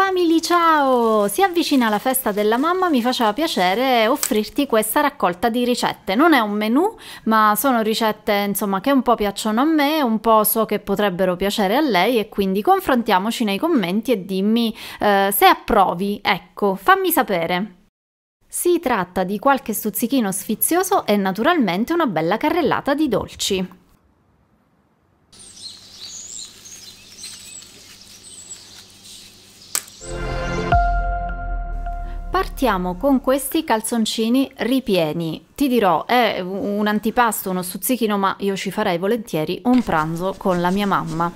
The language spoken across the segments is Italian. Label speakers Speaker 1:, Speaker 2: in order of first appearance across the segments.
Speaker 1: Family ciao! Si avvicina la festa della mamma, mi faceva piacere offrirti questa raccolta di ricette. Non è un menù, ma sono ricette insomma che un po' piacciono a me, un po' so che potrebbero piacere a lei e quindi confrontiamoci nei commenti e dimmi eh, se approvi. Ecco, fammi sapere. Si tratta di qualche stuzzichino sfizioso e naturalmente una bella carrellata di dolci. Partiamo con questi calzoncini ripieni. Ti dirò, è un antipasto, uno stuzzichino, ma io ci farei volentieri un pranzo con la mia mamma.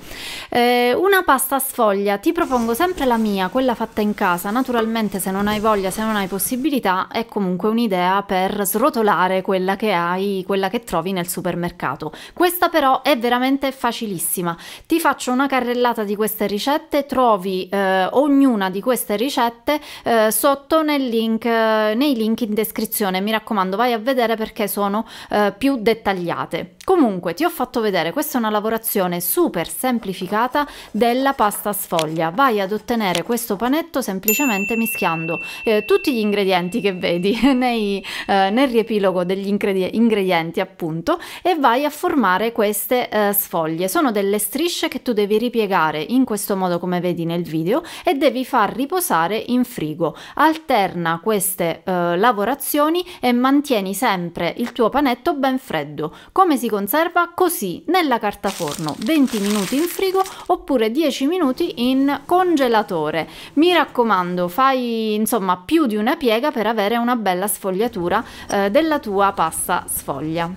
Speaker 1: Eh, una pasta sfoglia, ti propongo sempre la mia, quella fatta in casa. Naturalmente se non hai voglia, se non hai possibilità, è comunque un'idea per srotolare quella che hai, quella che trovi nel supermercato. Questa però è veramente facilissima. Ti faccio una carrellata di queste ricette, trovi eh, ognuna di queste ricette eh, sotto nel nel link, eh, nei link in descrizione, mi raccomando vai a vedere perché sono eh, più dettagliate. Comunque ti ho fatto vedere, questa è una lavorazione super semplificata della pasta sfoglia, vai ad ottenere questo panetto semplicemente mischiando eh, tutti gli ingredienti che vedi nei, eh, nel riepilogo degli ingredienti, appunto e vai a formare queste eh, sfoglie, sono delle strisce che tu devi ripiegare in questo modo come vedi nel video e devi far riposare in frigo. Al termine alterna queste eh, lavorazioni e mantieni sempre il tuo panetto ben freddo. Come si conserva? Così, nella carta forno, 20 minuti in frigo oppure 10 minuti in congelatore. Mi raccomando, fai insomma più di una piega per avere una bella sfogliatura eh, della tua pasta sfoglia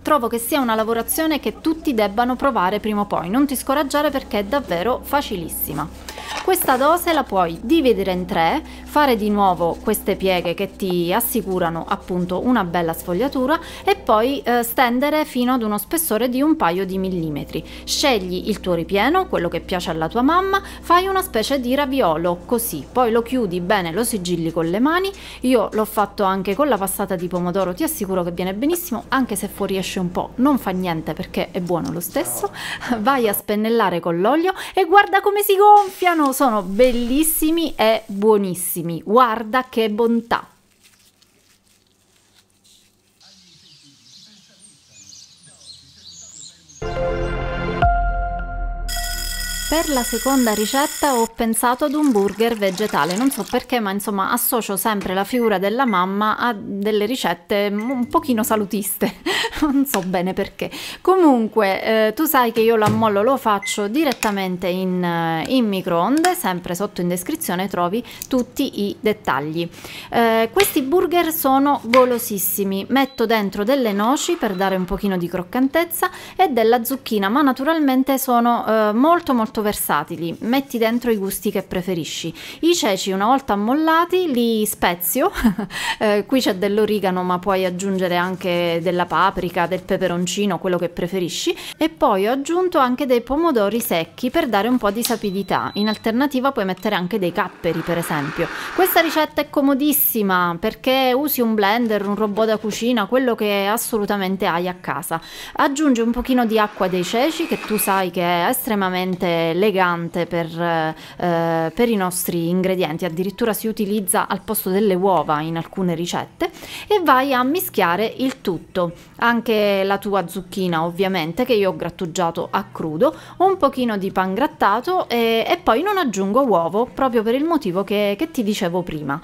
Speaker 1: trovo che sia una lavorazione che tutti debbano provare prima o poi, non ti scoraggiare perché è davvero facilissima. Questa dose la puoi dividere in tre, fare di nuovo queste pieghe che ti assicurano appunto una bella sfogliatura e poi eh, stendere fino ad uno spessore di un paio di millimetri. Scegli il tuo ripieno, quello che piace alla tua mamma, fai una specie di raviolo così, poi lo chiudi bene, lo sigilli con le mani. Io l'ho fatto anche con la passata di pomodoro, ti assicuro che viene benissimo, anche se fuoriesce un po', non fa niente perché è buono lo stesso. Vai a spennellare con l'olio e guarda come si gonfiano! sono bellissimi e buonissimi. Guarda che bontà! Per la seconda ricetta ho pensato ad un burger vegetale, non so perché, ma insomma associo sempre la figura della mamma a delle ricette un pochino salutiste, non so bene perché. Comunque, eh, tu sai che io l'ammollo lo faccio direttamente in, eh, in, microonde, sempre sotto in descrizione trovi tutti i dettagli. Eh, questi burger sono golosissimi, metto dentro delle noci per dare un pochino di croccantezza e della zucchina, ma naturalmente sono eh, molto molto molto versatili, metti dentro i gusti che preferisci. I ceci una volta ammollati li spezio, eh, qui c'è dell'origano ma puoi aggiungere anche della paprika, del peperoncino, quello che preferisci e poi ho aggiunto anche dei pomodori secchi per dare un po' di sapidità, in alternativa puoi mettere anche dei capperi per esempio. Questa ricetta è comodissima perché usi un blender, un robot da cucina, quello che assolutamente hai a casa. Aggiungi un pochino di acqua dei ceci che tu sai che è estremamente elegante per, eh, per, i nostri ingredienti, addirittura si utilizza al posto delle uova in alcune ricette e vai a mischiare il tutto, anche la tua zucchina ovviamente che io ho grattugiato a crudo, un pochino di pan grattato e, e poi non aggiungo uovo proprio per il motivo che, che ti dicevo prima.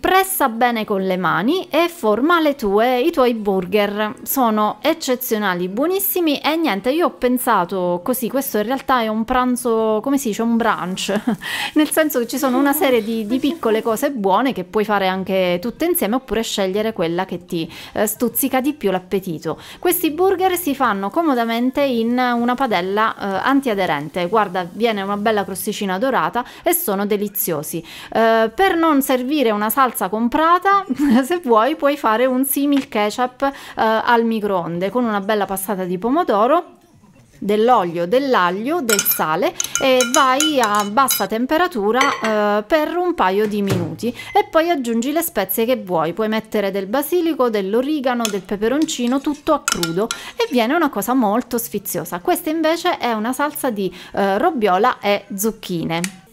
Speaker 1: Pressa bene con le mani e forma le tue, i tuoi burger. Sono eccezionali, buonissimi e niente, io ho pensato così, questo in realtà è un pranzo, come si dice, un brunch, nel senso che ci sono una serie di, di, piccole cose buone che puoi fare anche tutte insieme oppure scegliere quella che ti eh, stuzzica di più l'appetito. Questi burger si fanno comodamente in una padella eh, antiaderente, guarda, viene una bella crosticina dorata e sono deliziosi. Eh, per non servire una salsa salsa comprata, se vuoi puoi fare un simil ketchup eh, al microonde con una bella passata di pomodoro dell'olio, dell'aglio, del sale e vai a bassa temperatura eh, per un paio di minuti e poi aggiungi le spezie che vuoi, puoi mettere del basilico, dell'origano, del peperoncino, tutto a crudo e viene una cosa molto sfiziosa. Questa invece è una salsa di eh, robbiola e zucchine.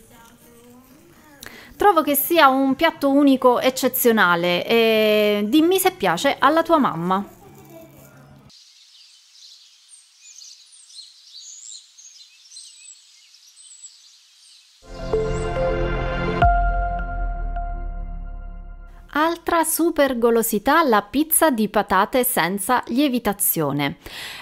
Speaker 1: Trovo che sia un piatto unico eccezionale e dimmi se piace alla tua mamma. Altra super golosità la pizza di patate senza lievitazione.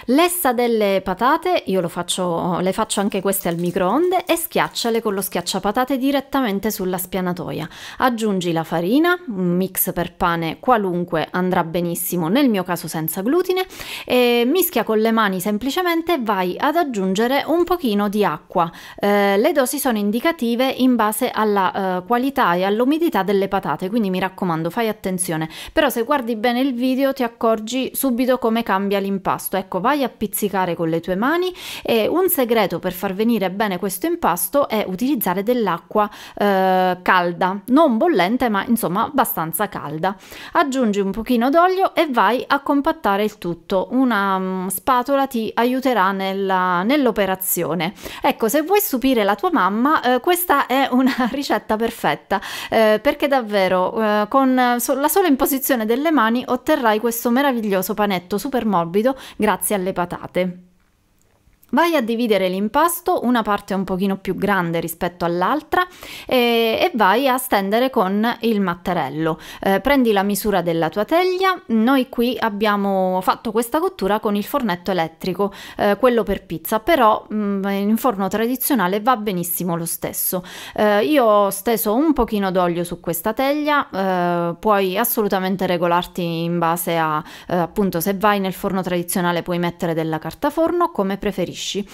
Speaker 1: Lessa delle patate, io faccio, le faccio anche queste al microonde e schiacciale con lo schiacciapatate direttamente sulla spianatoia. Aggiungi la farina, un mix per pane qualunque andrà benissimo, nel mio caso senza glutine, e mischia con le mani semplicemente vai ad aggiungere un pochino di acqua. Eh, le dosi sono indicative in base alla eh, qualità e all'umidità delle patate, quindi mi raccomando raccomando, fai attenzione. Però se guardi bene il video ti accorgi subito come cambia l'impasto. Ecco, vai a pizzicare con le tue mani e un segreto per far venire bene questo impasto è utilizzare dell'acqua eh, calda, non bollente, ma insomma abbastanza calda. Aggiungi un pochino d'olio e vai a compattare il tutto. Una um, spatola ti aiuterà nella, nell'operazione. Ecco, se vuoi stupire la tua mamma, eh, questa è una ricetta perfetta eh, perché davvero eh, con con eh, la sola imposizione delle mani otterrai questo meraviglioso panetto super morbido grazie alle patate. Vai a dividere l'impasto, una parte un pochino più grande rispetto all'altra e, e vai a stendere con il matterello. Eh, prendi la misura della tua teglia, noi qui abbiamo fatto questa cottura con il fornetto elettrico, eh, quello per pizza, però mh, mm, in forno tradizionale va benissimo lo stesso. Eh, io ho steso un pochino d'olio su questa teglia, eh, puoi assolutamente regolarti in base a eh, appunto se vai nel forno tradizionale puoi mettere della carta forno come preferisci preferisci.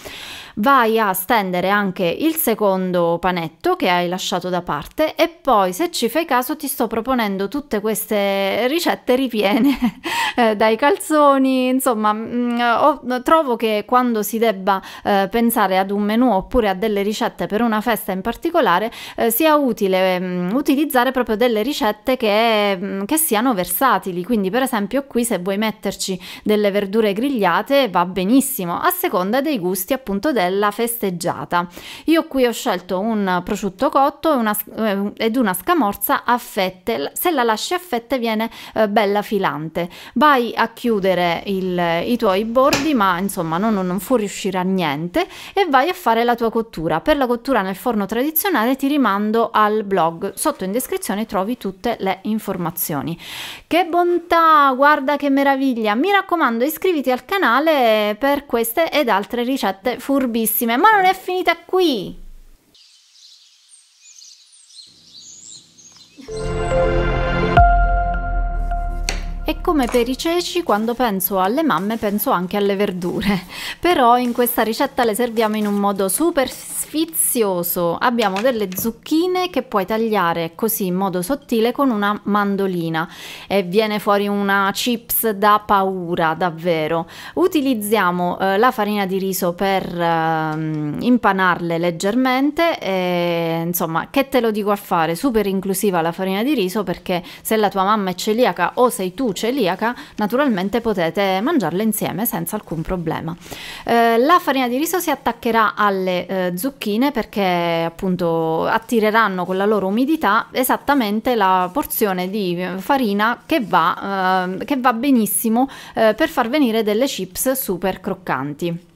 Speaker 1: Vai a stendere anche il secondo panetto che hai lasciato da parte e poi se ci fai caso ti sto proponendo tutte queste ricette ripiene eh, dai calzoni, insomma mh, mm, trovo che quando si debba eh, pensare ad un menù oppure a delle ricette per una festa in particolare eh, sia utile mh, mm, utilizzare proprio delle ricette che, mh, mm, che siano versatili, quindi per esempio qui se vuoi metterci delle verdure grigliate va benissimo a seconda dei dei gusti appunto della festeggiata. Io qui ho scelto un prosciutto cotto e una, eh, ed una scamorza a fette, se la lasci a fette viene eh, bella filante. Vai a chiudere il, i tuoi bordi ma insomma non, non a niente e vai a fare la tua cottura. Per la cottura nel forno tradizionale ti rimando al blog, sotto in descrizione trovi tutte le informazioni. Che bontà, guarda che meraviglia! Mi raccomando iscriviti al canale per queste ed altre altre ricette furbissime, ma non è finita qui! E come per i ceci, quando penso alle mamme penso anche alle verdure. Però in questa ricetta le serviamo in un modo super sfizioso. Abbiamo delle zucchine che puoi tagliare così in modo sottile con una mandolina e viene fuori una chips da paura, davvero. Utilizziamo eh, la farina di riso per eh, impanarle leggermente e, insomma, che te lo dico a fare? Super inclusiva la farina di riso perché se la tua mamma è celiaca o sei tu celiaca, naturalmente potete mangiarle insieme senza alcun problema. Eh, la farina di riso si attaccherà alle eh, zucchine zucchine perché appunto attireranno con la loro umidità esattamente la porzione di eh, farina che va, eh, che va benissimo eh, per far venire delle chips super croccanti.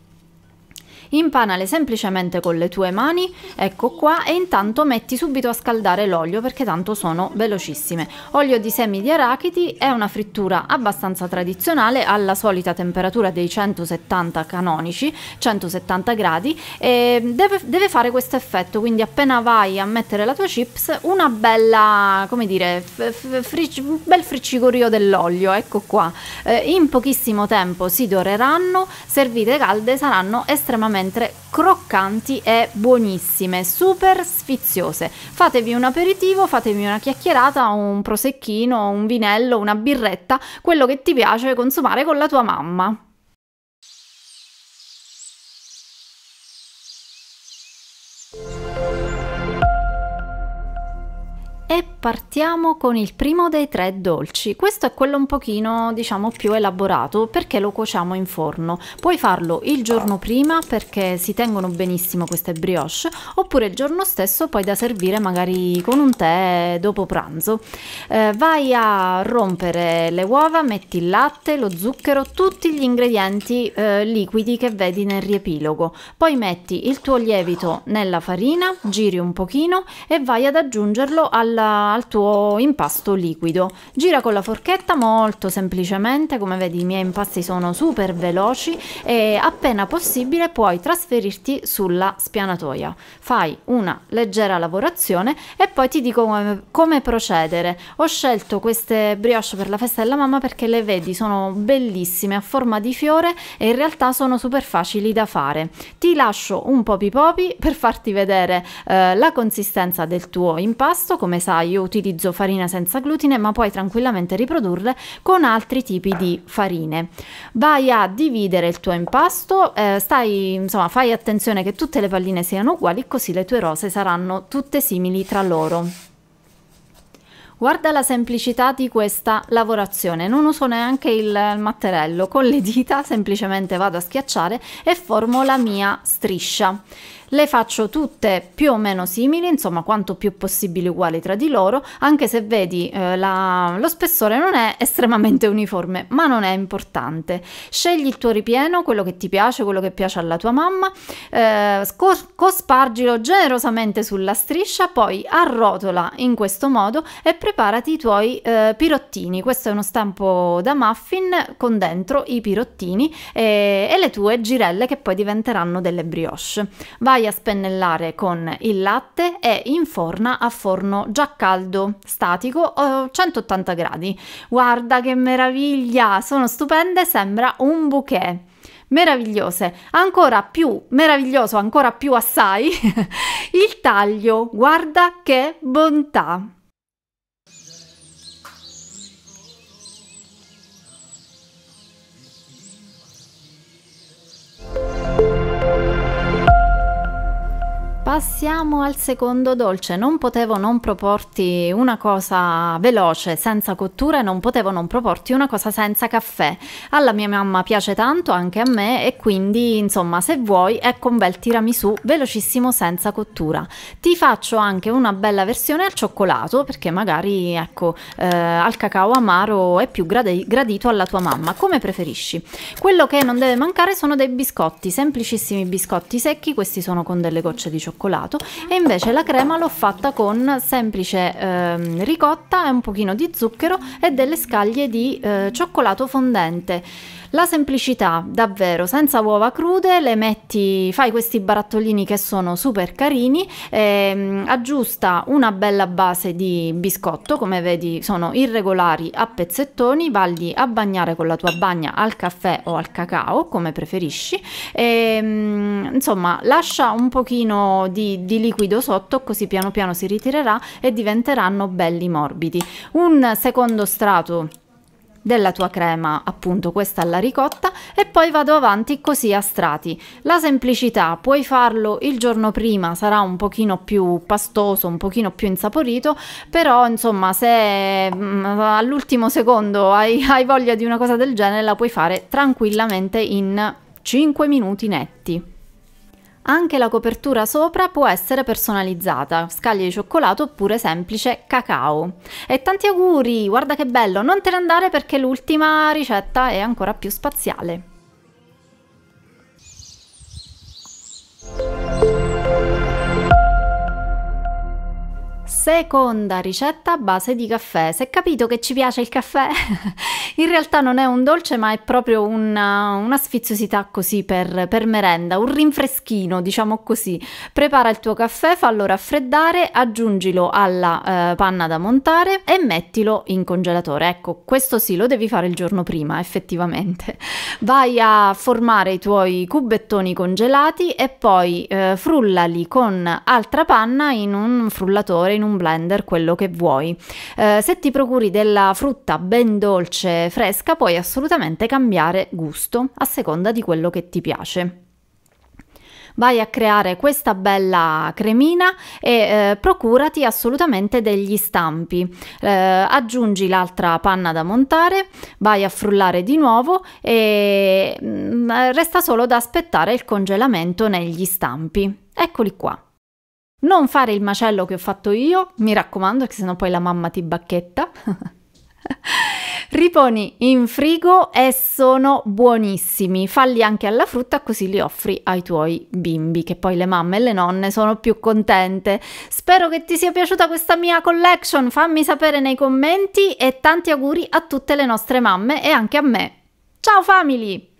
Speaker 1: Impanale semplicemente con le tue mani, ecco qua, e intanto metti subito a scaldare l'olio perché tanto sono velocissime. Olio di semi di arachidi è una frittura abbastanza tradizionale alla solita temperatura dei 170 canonici, 170 gradi, e deve, deve fare questo effetto, quindi appena vai a mettere la tua chips, una bella, come dire, fric un bel friccicorio dell'olio, ecco qua. Eh, in pochissimo tempo si doreranno, servite calde saranno estremamente mentre croccanti e buonissime, super sfiziose. Fatevi un aperitivo, fatevi una chiacchierata, un prosecchino, un vinello, una birretta, quello che ti piace consumare con la tua mamma. E partiamo con il primo dei tre dolci. Questo è quello un pochino, diciamo, più elaborato perché lo cuociamo in forno. Puoi farlo il giorno prima perché si tengono benissimo queste brioche, oppure il giorno stesso poi da servire magari con un tè dopo pranzo. Eh, vai a rompere le uova, metti il latte, lo zucchero, tutti gli ingredienti eh, liquidi che vedi nel riepilogo. Poi metti il tuo lievito nella farina, giri un pochino e vai ad aggiungerlo alla al tuo impasto liquido. Gira con la forchetta molto semplicemente, come vedi i miei impasti sono super veloci e appena possibile puoi trasferirti sulla spianatoia. Fai una leggera lavorazione e poi ti dico come, come procedere. Ho scelto queste brioche per la festa della mamma perché le vedi sono bellissime a forma di fiore e in realtà sono super facili da fare. Ti lascio un po' popi per farti vedere eh, la consistenza del tuo impasto, come sai io utilizzo farina senza glutine, ma puoi tranquillamente riprodurre con altri tipi di farine. Vai a dividere il tuo impasto, eh, stai, insomma, fai attenzione che tutte le palline siano uguali, così le tue rose saranno tutte simili tra loro. Guarda la semplicità di questa lavorazione, non uso neanche il matterello, con le dita semplicemente vado a schiacciare e formo la mia striscia. Le faccio tutte più o meno simili, insomma quanto più possibile uguali tra di loro, anche se vedi eh, la, lo spessore non è estremamente uniforme, ma non è importante. Scegli il tuo ripieno, quello che ti piace, quello che piace alla tua mamma, eh, cospargilo generosamente sulla striscia, poi arrotola in questo modo e preparati i tuoi eh, pirottini. Questo è uno stampo da muffin con dentro i pirottini e, eh, e le tue girelle che poi diventeranno delle brioche. Vai vai a spennellare con il latte e inforna a forno già caldo, statico, eh, a 180 gradi. Guarda che meraviglia, sono stupende, sembra un bouquet meravigliose. Ancora più meraviglioso, ancora più assai, il taglio. Guarda che bontà! Passiamo al secondo dolce. Non potevo non proporti una cosa veloce, senza cottura, e non potevo non proporti una cosa senza caffè. Alla mia mamma piace tanto, anche a me, e quindi, insomma, se vuoi, ecco un bel tiramisù velocissimo senza cottura. Ti faccio anche una bella versione al cioccolato, perché magari, ecco, eh, al cacao amaro è più gradito alla tua mamma, come preferisci. Quello che non deve mancare sono dei biscotti, semplicissimi biscotti secchi, questi sono con delle gocce di cioccolato cioccolato e invece la crema l'ho fatta con semplice eh, ricotta e un pochino di zucchero e delle scaglie di eh, cioccolato fondente la semplicità, davvero, senza uova crude, le metti, fai questi barattolini che sono super carini, ehm, aggiusta una bella base di biscotto, come vedi sono irregolari a pezzettoni, valli a bagnare con la tua bagna al caffè o al cacao, come preferisci, ehm, insomma lascia un pochino di, di liquido sotto così piano piano si ritirerà e diventeranno belli morbidi. Un secondo strato della tua crema, appunto questa alla ricotta, e poi vado avanti così a strati. La semplicità, puoi farlo il giorno prima, sarà un pochino più pastoso, un pochino più insaporito, però insomma se mm, all'ultimo secondo hai, hai voglia di una cosa del genere la puoi fare tranquillamente in 5 minuti netti. Anche la copertura sopra può essere personalizzata, scaglie di cioccolato oppure semplice cacao. E tanti auguri, guarda che bello, non te ne andare perché l'ultima ricetta è ancora più spaziale. Seconda ricetta a base di caffè. Se capito che ci piace il caffè, In realtà non è un dolce, ma è proprio una, una sfiziosità così per, per merenda, un rinfreschino, diciamo così. Prepara il tuo caffè, fallo raffreddare, aggiungilo alla eh, panna da montare e mettilo in congelatore. Ecco, questo sì, lo devi fare il giorno prima, effettivamente. Vai a formare i tuoi cubettoni congelati e poi eh, frullali con altra panna in un frullatore, in un blender, quello che vuoi. Eh, se ti procuri della frutta ben dolce fresca puoi assolutamente cambiare gusto a seconda di quello che ti piace vai a creare questa bella cremina e eh, procurati assolutamente degli stampi. Eh, aggiungi l'altra panna da montare, vai a frullare di nuovo e mh, mm, resta solo da aspettare il congelamento negli stampi. Eccoli qua. Non fare il macello che ho fatto io, mi raccomando, che sennò poi la mamma ti bacchetta. Riponi in frigo e sono buonissimi. Falli anche alla frutta così li offri ai tuoi bimbi, che poi le mamme e le nonne sono più contente. Spero che ti sia piaciuta questa mia collection, fammi sapere nei commenti e tanti auguri a tutte le nostre mamme e anche a me. Ciao family!